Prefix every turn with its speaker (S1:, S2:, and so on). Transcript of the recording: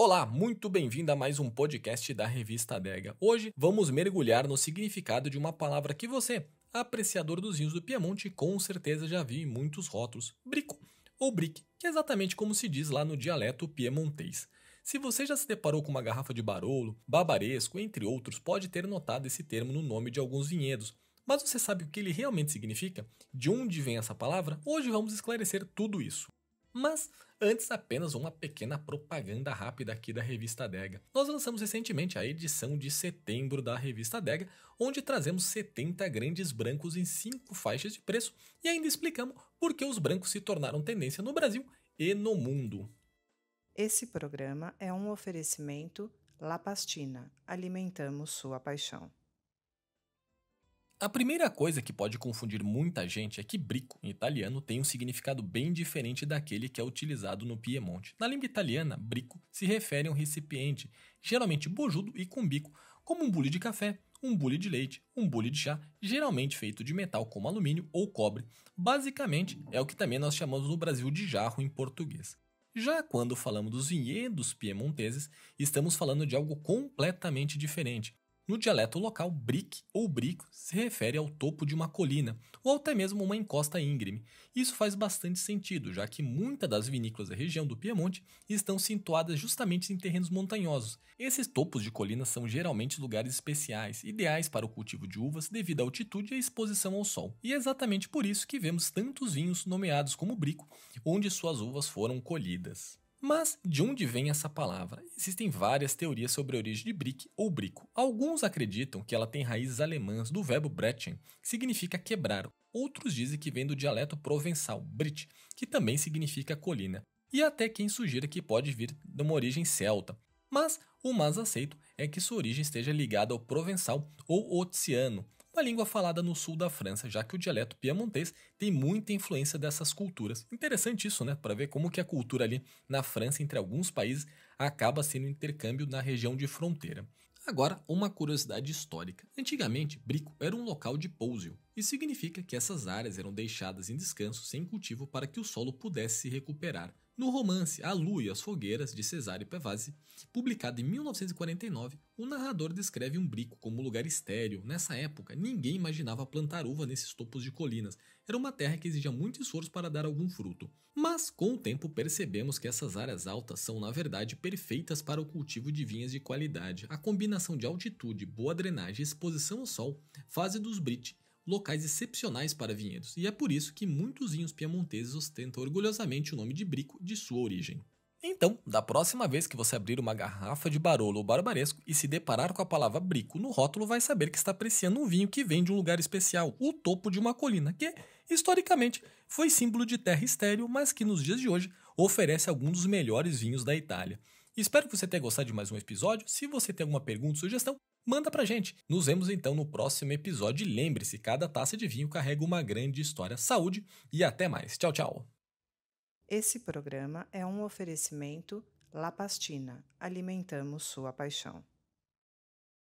S1: Olá, muito bem-vindo a mais um podcast da revista Adega. Hoje vamos mergulhar no significado de uma palavra que você, apreciador dos vinhos do Piemonte, com certeza já viu em muitos rótulos: brico ou bric, que é exatamente como se diz lá no dialeto piemontês. Se você já se deparou com uma garrafa de barolo, babaresco, entre outros, pode ter notado esse termo no nome de alguns vinhedos. Mas você sabe o que ele realmente significa? De onde vem essa palavra? Hoje vamos esclarecer tudo isso. Mas Antes, apenas uma pequena propaganda rápida aqui da revista Dega. Nós lançamos recentemente a edição de setembro da revista Dega, onde trazemos 70 grandes brancos em 5 faixas de preço e ainda explicamos por que os brancos se tornaram tendência no Brasil e no mundo. Esse programa é um oferecimento La Pastina. Alimentamos sua paixão. A primeira coisa que pode confundir muita gente é que brico, em italiano, tem um significado bem diferente daquele que é utilizado no Piemonte. Na língua italiana, brico se refere a um recipiente, geralmente bojudo e com bico, como um bule de café, um bule de leite, um bule de chá, geralmente feito de metal como alumínio ou cobre. Basicamente, é o que também nós chamamos no Brasil de jarro em português. Já quando falamos dos vinhedos piemonteses, estamos falando de algo completamente diferente. No dialeto local, brick ou brico se refere ao topo de uma colina ou até mesmo uma encosta íngreme. Isso faz bastante sentido, já que muitas das vinícolas da região do Piemonte estão situadas justamente em terrenos montanhosos. Esses topos de colinas são geralmente lugares especiais, ideais para o cultivo de uvas devido à altitude e à exposição ao sol. E é exatamente por isso que vemos tantos vinhos nomeados como brico, onde suas uvas foram colhidas. Mas de onde vem essa palavra? Existem várias teorias sobre a origem de brick ou brico. Alguns acreditam que ela tem raízes alemãs do verbo brechen, que significa quebrar. Outros dizem que vem do dialeto provençal, brit, que também significa colina. E até quem sugira que pode vir de uma origem celta. Mas o mais aceito é que sua origem esteja ligada ao provençal ou otiano, uma língua falada no sul da França, já que o dialeto piemontês tem muita influência dessas culturas. Interessante isso, né? Para ver como que a cultura ali na França entre alguns países acaba sendo um intercâmbio na região de fronteira. Agora, uma curiosidade histórica. Antigamente, Brico era um local de pouso. Isso significa que essas áreas eram deixadas em descanso sem cultivo para que o solo pudesse se recuperar. No romance A Lua e as Fogueiras, de Cesare Pevazzi, publicado em 1949, o narrador descreve um brico como um lugar estéril. Nessa época, ninguém imaginava plantar uva nesses topos de colinas. Era uma terra que exigia muito esforço para dar algum fruto. Mas, com o tempo, percebemos que essas áreas altas são, na verdade, perfeitas para o cultivo de vinhas de qualidade. A combinação de altitude, boa drenagem e exposição ao sol fazem dos Brit locais excepcionais para vinhedos, e é por isso que muitos vinhos piemonteses ostentam orgulhosamente o nome de Brico de sua origem. Então, da próxima vez que você abrir uma garrafa de Barolo ou Barbaresco e se deparar com a palavra Brico no rótulo, vai saber que está apreciando um vinho que vem de um lugar especial, o topo de uma colina, que, historicamente, foi símbolo de terra estéril, mas que nos dias de hoje oferece alguns dos melhores vinhos da Itália. Espero que você tenha gostado de mais um episódio. Se você tem alguma pergunta, sugestão, manda pra gente. Nos vemos então no próximo episódio. lembre-se, cada taça de vinho carrega uma grande história. Saúde e até mais. Tchau, tchau. Esse programa é um oferecimento La Pastina. Alimentamos sua paixão.